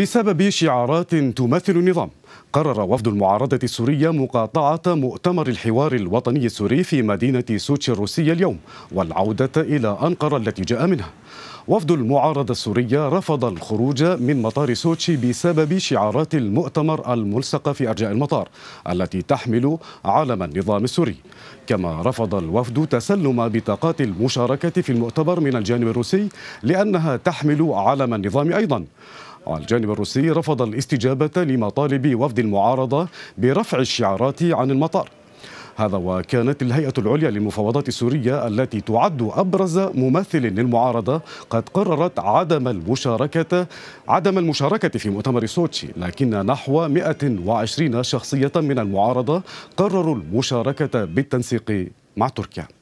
بسبب شعارات تمثل النظام قرر وفد المعارضة السورية مقاطعة مؤتمر الحوار الوطني السوري في مدينة سوتشي الروسية اليوم والعودة إلى أنقرة التي جاء منها وفد المعارضة السورية رفض الخروج من مطار سوتشي بسبب شعارات المؤتمر الملصقة في أرجاء المطار التي تحمل علم النظام السوري كما رفض الوفد تسلم بطاقات المشاركة في المؤتمر من الجانب الروسي لأنها تحمل علم النظام أيضا والجانب الروسي رفض الاستجابة لمطالب وفد المعارضة برفع الشعارات عن المطار هذا وكانت الهيئة العليا للمفاوضات السورية التي تعد أبرز ممثل للمعارضة قد قررت عدم المشاركة عدم المشاركة في مؤتمر سوتشي لكن نحو 120 شخصية من المعارضة قرروا المشاركة بالتنسيق مع تركيا